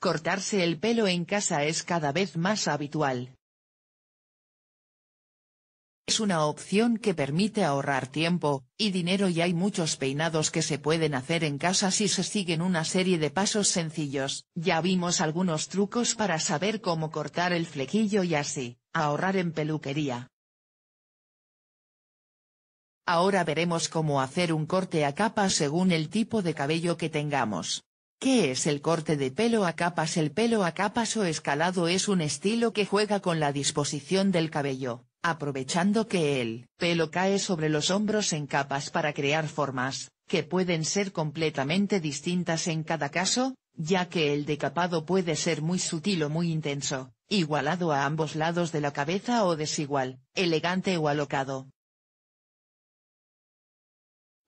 Cortarse el pelo en casa es cada vez más habitual. Es una opción que permite ahorrar tiempo y dinero y hay muchos peinados que se pueden hacer en casa si se siguen una serie de pasos sencillos. Ya vimos algunos trucos para saber cómo cortar el flequillo y así, ahorrar en peluquería. Ahora veremos cómo hacer un corte a capa según el tipo de cabello que tengamos. ¿Qué es el corte de pelo a capas? El pelo a capas o escalado es un estilo que juega con la disposición del cabello, aprovechando que el pelo cae sobre los hombros en capas para crear formas, que pueden ser completamente distintas en cada caso, ya que el decapado puede ser muy sutil o muy intenso, igualado a ambos lados de la cabeza o desigual, elegante o alocado.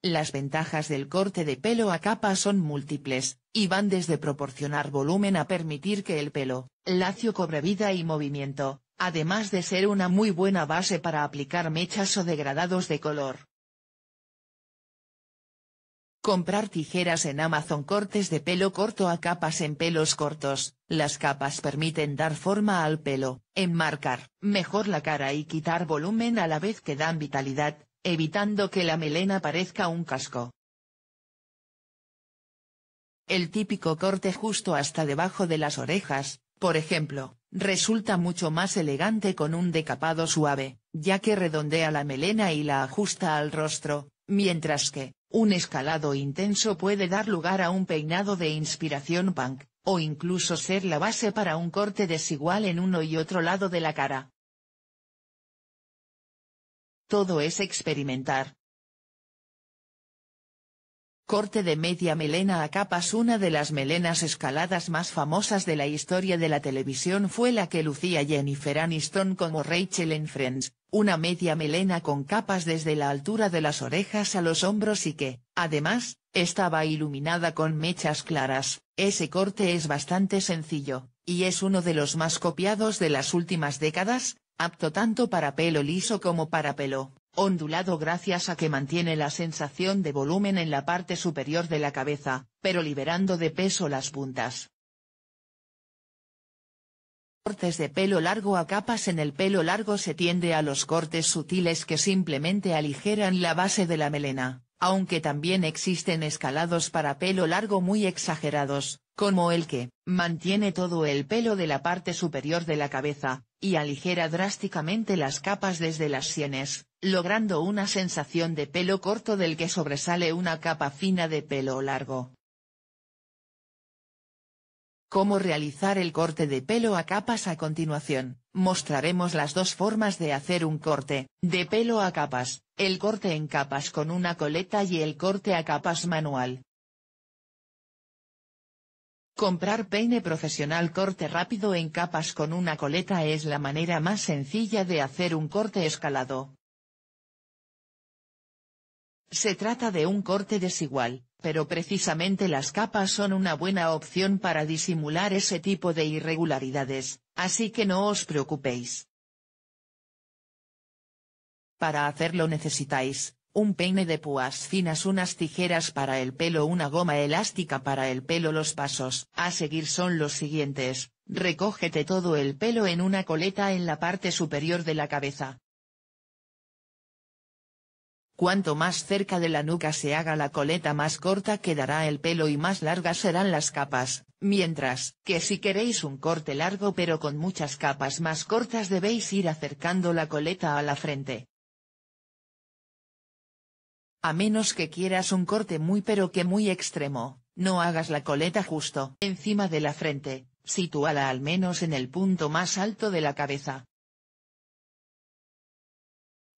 Las ventajas del corte de pelo a capa son múltiples, y van desde proporcionar volumen a permitir que el pelo, lacio cobre vida y movimiento, además de ser una muy buena base para aplicar mechas o degradados de color. Comprar tijeras en Amazon Cortes de pelo corto a capas en pelos cortos, las capas permiten dar forma al pelo, enmarcar mejor la cara y quitar volumen a la vez que dan vitalidad, evitando que la melena parezca un casco. El típico corte justo hasta debajo de las orejas, por ejemplo, resulta mucho más elegante con un decapado suave, ya que redondea la melena y la ajusta al rostro, mientras que, un escalado intenso puede dar lugar a un peinado de inspiración punk, o incluso ser la base para un corte desigual en uno y otro lado de la cara. Todo es experimentar. Corte de media melena a capas Una de las melenas escaladas más famosas de la historia de la televisión fue la que lucía Jennifer Aniston como Rachel en Friends, una media melena con capas desde la altura de las orejas a los hombros y que, además, estaba iluminada con mechas claras. Ese corte es bastante sencillo, y es uno de los más copiados de las últimas décadas, apto tanto para pelo liso como para pelo ondulado gracias a que mantiene la sensación de volumen en la parte superior de la cabeza, pero liberando de peso las puntas. Cortes de pelo largo a capas En el pelo largo se tiende a los cortes sutiles que simplemente aligeran la base de la melena, aunque también existen escalados para pelo largo muy exagerados, como el que, mantiene todo el pelo de la parte superior de la cabeza, y aligera drásticamente las capas desde las sienes, logrando una sensación de pelo corto del que sobresale una capa fina de pelo largo. Cómo realizar el corte de pelo a capas a continuación. Mostraremos las dos formas de hacer un corte, de pelo a capas, el corte en capas con una coleta y el corte a capas manual. Comprar peine profesional corte rápido en capas con una coleta es la manera más sencilla de hacer un corte escalado. Se trata de un corte desigual, pero precisamente las capas son una buena opción para disimular ese tipo de irregularidades, así que no os preocupéis. Para hacerlo necesitáis, un peine de púas finas unas tijeras para el pelo una goma elástica para el pelo los pasos a seguir son los siguientes, recógete todo el pelo en una coleta en la parte superior de la cabeza, Cuanto más cerca de la nuca se haga la coleta más corta quedará el pelo y más largas serán las capas, mientras que si queréis un corte largo pero con muchas capas más cortas debéis ir acercando la coleta a la frente. A menos que quieras un corte muy pero que muy extremo, no hagas la coleta justo encima de la frente, sitúala al menos en el punto más alto de la cabeza.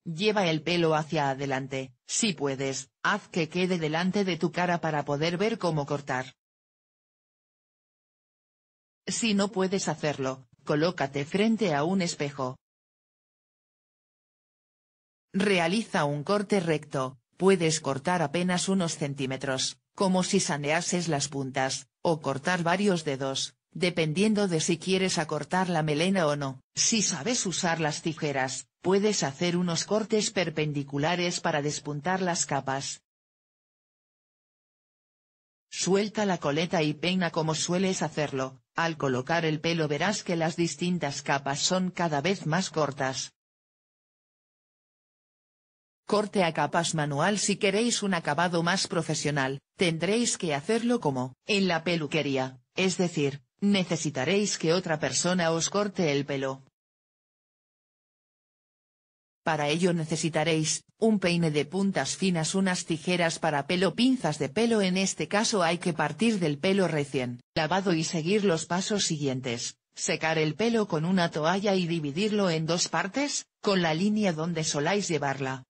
Lleva el pelo hacia adelante, si puedes, haz que quede delante de tu cara para poder ver cómo cortar. Si no puedes hacerlo, colócate frente a un espejo. Realiza un corte recto, puedes cortar apenas unos centímetros, como si saneases las puntas, o cortar varios dedos, Dependiendo de si quieres acortar la melena o no, si sabes usar las tijeras, puedes hacer unos cortes perpendiculares para despuntar las capas. Suelta la coleta y peina como sueles hacerlo, al colocar el pelo verás que las distintas capas son cada vez más cortas. Corte a capas manual si queréis un acabado más profesional, tendréis que hacerlo como en la peluquería, es decir, Necesitaréis que otra persona os corte el pelo. Para ello necesitaréis, un peine de puntas finas unas tijeras para pelo pinzas de pelo en este caso hay que partir del pelo recién lavado y seguir los pasos siguientes, secar el pelo con una toalla y dividirlo en dos partes, con la línea donde soláis llevarla.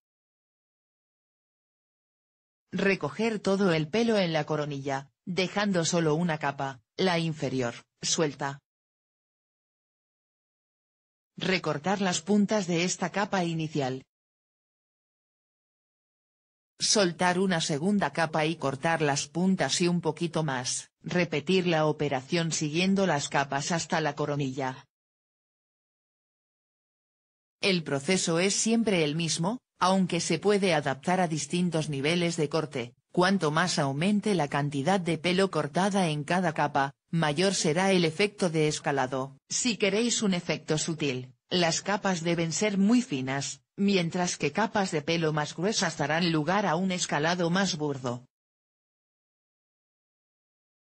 Recoger todo el pelo en la coronilla, dejando solo una capa. La inferior, suelta. Recortar las puntas de esta capa inicial. Soltar una segunda capa y cortar las puntas y un poquito más, repetir la operación siguiendo las capas hasta la coronilla. El proceso es siempre el mismo, aunque se puede adaptar a distintos niveles de corte, Cuanto más aumente la cantidad de pelo cortada en cada capa, mayor será el efecto de escalado. Si queréis un efecto sutil, las capas deben ser muy finas, mientras que capas de pelo más gruesas darán lugar a un escalado más burdo.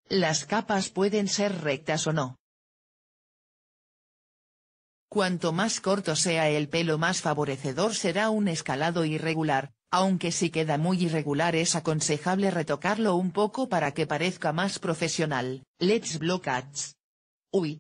Las capas pueden ser rectas o no. Cuanto más corto sea el pelo más favorecedor será un escalado irregular, aunque si queda muy irregular es aconsejable retocarlo un poco para que parezca más profesional. Let's block ads. Uy,